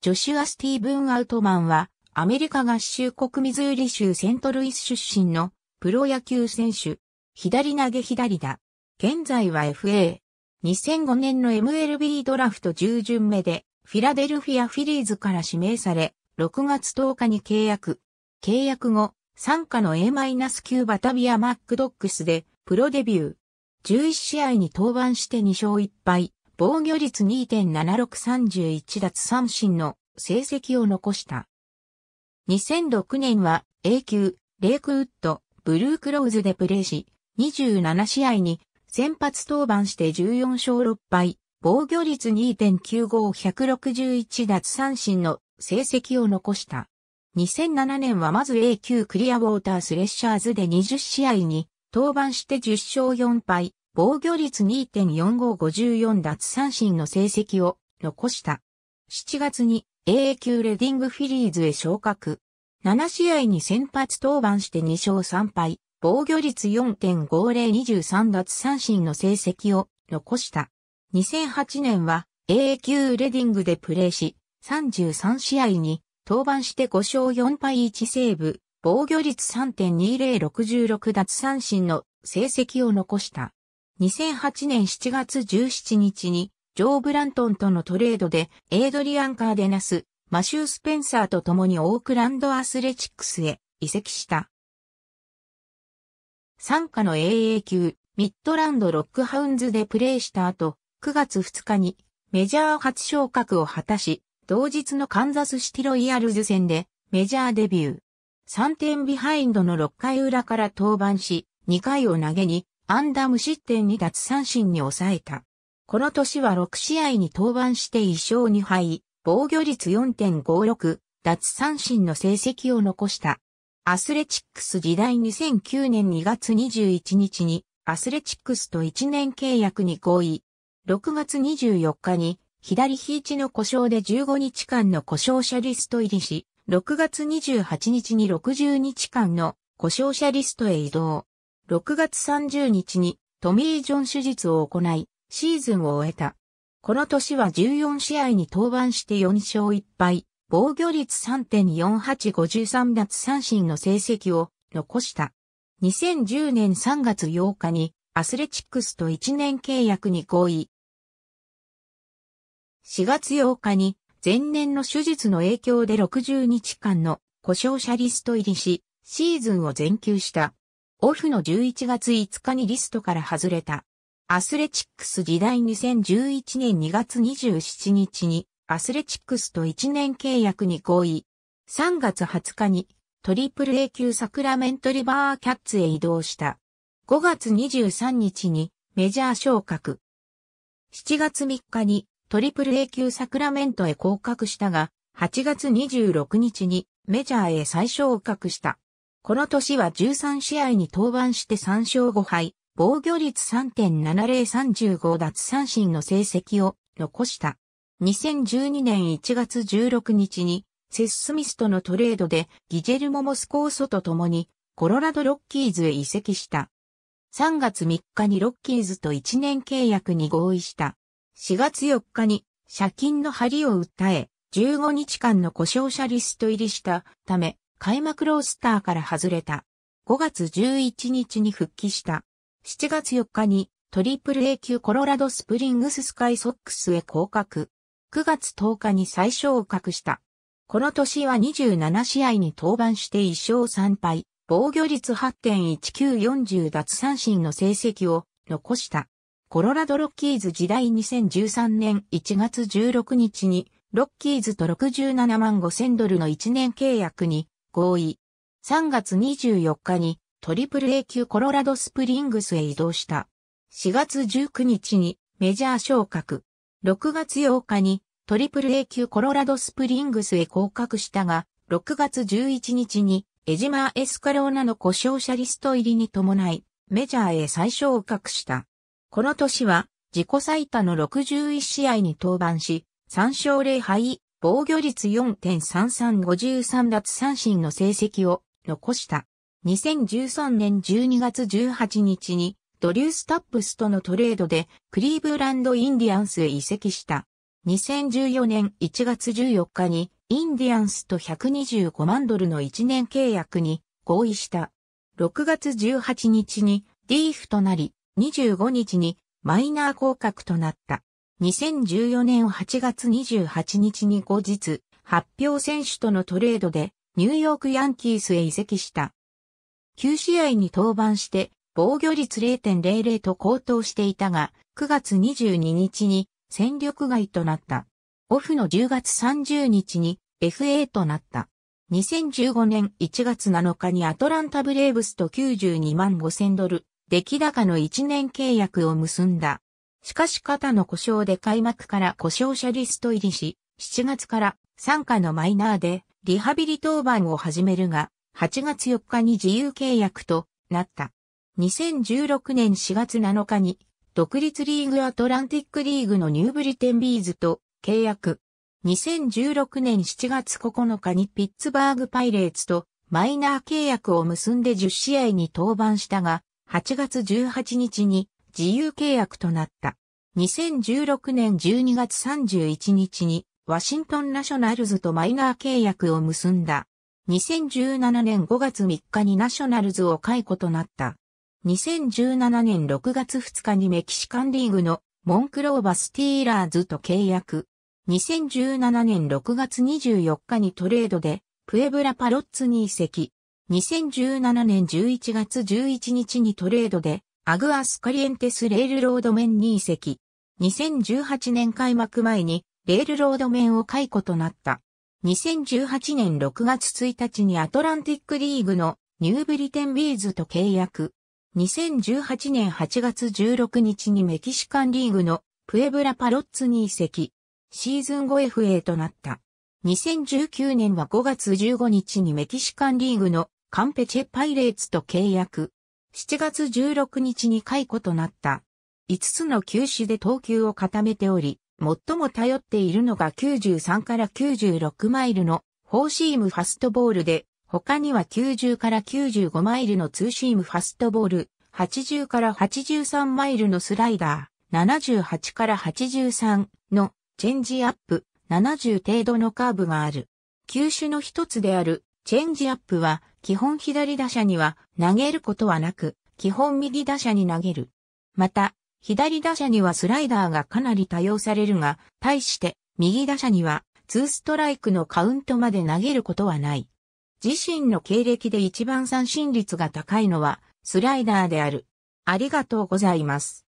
ジョシュア・スティーブン・アウトマンは、アメリカ合衆国ミズーリ州セントルイス出身のプロ野球選手。左投げ左だ。現在は FA。2005年の MLB ドラフト10巡目で、フィラデルフィア・フィリーズから指名され、6月10日に契約。契約後、参加の A-9 バタビア・マックドックスで、プロデビュー。11試合に登板して2勝1敗。防御率2.7631奪三振の成績を残した。2006年は A 級、レイクウッド、ブルークローズでプレーし、27試合に先発登板して14勝6敗、防御率2.95161奪三振の成績を残した。2007年はまず A 級クリアウォータースレッシャーズで20試合に登板して10勝4敗、防御率2.4554奪三振の成績を残した。7月に AA 級レディングフィリーズへ昇格。7試合に先発登板して2勝3敗、防御率4.5023奪三振の成績を残した。2008年は AA 級レディングでプレーし、33試合に登板して5勝4敗1セーブ、防御率3.2066奪三振の成績を残した。2008年7月17日に、ジョー・ブラントンとのトレードで、エイドリアン・カーデナス、マシュー・スペンサーと共にオークランド・アスレチックスへ移籍した。参加の AA 級、ミッドランド・ロックハウンズでプレーした後、9月2日にメジャー初昇格を果たし、同日のカンザスシティロイヤルズ戦でメジャーデビュー。3点ビハインドの6回裏から登板し、2回を投げに安打無失点に奪三振に抑えた。この年は6試合に登板して1勝2敗、防御率4.56、奪三振の成績を残した。アスレチックス時代2009年2月21日にアスレチックスと1年契約に合意。6月24日に左肘の故障で15日間の故障者リスト入りし、6月28日に60日間の故障者リストへ移動。6月30日にトミー・ジョン手術を行い、シーズンを終えた。この年は14試合に登板して4勝1敗、防御率3.4853奪三振の成績を残した。2010年3月8日にアスレチックスと1年契約に合意。4月8日に前年の手術の影響で60日間の故障者リスト入りし、シーズンを全休した。オフの11月5日にリストから外れた。アスレチックス時代2011年2月27日にアスレチックスと1年契約に合意。3月20日にトリプル A 級サクラメントリバーキャッツへ移動した。5月23日にメジャー昇格。7月3日にトリプル A 級サクラメントへ降格したが、8月26日にメジャーへ再昇格した。この年は13試合に登板して3勝5敗、防御率3.7035奪三振の成績を残した。2012年1月16日に、セス・スミスとのトレードでギジェルモ・モスコーソと共にコロラド・ロッキーズへ移籍した。3月3日にロッキーズと1年契約に合意した。4月4日に借金の張りを訴え、15日間の故障者リスト入りしたため、開幕ロースターから外れた。5月11日に復帰した。7月4日にトリプル A 級コロラドスプリングススカイソックスへ降格。9月10日に最を格した。この年は27試合に登板して1勝3敗、防御率8.1940奪三振の成績を残した。コロラドロッキーズ時代2013年1月16日にロッキーズと67万5千ドルの1年契約に合意。3月24日にトリプル A 級コロラドスプリングスへ移動した。4月19日にメジャー昇格。6月8日にトリプル A 級コロラドスプリングスへ降格したが、6月11日にエジマー・エスカローナの故障者リスト入りに伴い、メジャーへ再昇格した。この年は自己最多の61試合に登板し、3勝0敗、防御率4.3353奪三振の成績を残した。2013年12月18日にドリュース・タップスとのトレードでクリーブランド・インディアンスへ移籍した。2014年1月14日にインディアンスと125万ドルの1年契約に合意した。6月18日にリーフとなり、25日にマイナー降格となった。2014年8月28日に後日、発表選手とのトレードでニューヨークヤンキースへ移籍した。9試合に登板して防御率0.00と高騰していたが、9月22日に戦力外となった。オフの10月30日に FA となった。2015年1月7日にアトランタブレーブスと92万5千ドル、出来高の1年契約を結んだ。しかし肩の故障で開幕から故障者リスト入りし、7月から参加のマイナーでリハビリ登板を始めるが、8月4日に自由契約となった。2016年4月7日に独立リーグアトランティックリーグのニューブリテンビーズと契約。2016年7月9日にピッツバーグパイレーツとマイナー契約を結んで10試合に登板したが、8月18日に自由契約となった。2016年12月31日にワシントンナショナルズとマイナー契約を結んだ。2017年5月3日にナショナルズを解雇となった。2017年6月2日にメキシカンリーグのモンクローバスティーラーズと契約。2017年6月24日にトレードでプエブラパロッツに移籍。2017年11月11日にトレードでアグアスカリエンテスレールロード面に移籍。2018年開幕前にレールロード面を解雇となった。2018年6月1日にアトランティックリーグのニューブリテンビーズと契約。2018年8月16日にメキシカンリーグのプエブラパロッツに移籍。シーズン後 FA となった。2019年は5月15日にメキシカンリーグのカンペチェパイレーツと契約。7月16日に解雇となった。5つの球種で投球を固めており、最も頼っているのが93から96マイルのフォーシームファストボールで、他には90から95マイルのツーシームファストボール、80から83マイルのスライダー、78から83のチェンジアップ、70程度のカーブがある。球種の一つであるチェンジアップは基本左打者には投げることはなく、基本右打者に投げる。また、左打者にはスライダーがかなり多用されるが、対して右打者には2ストライクのカウントまで投げることはない。自身の経歴で一番三振率が高いのはスライダーである。ありがとうございます。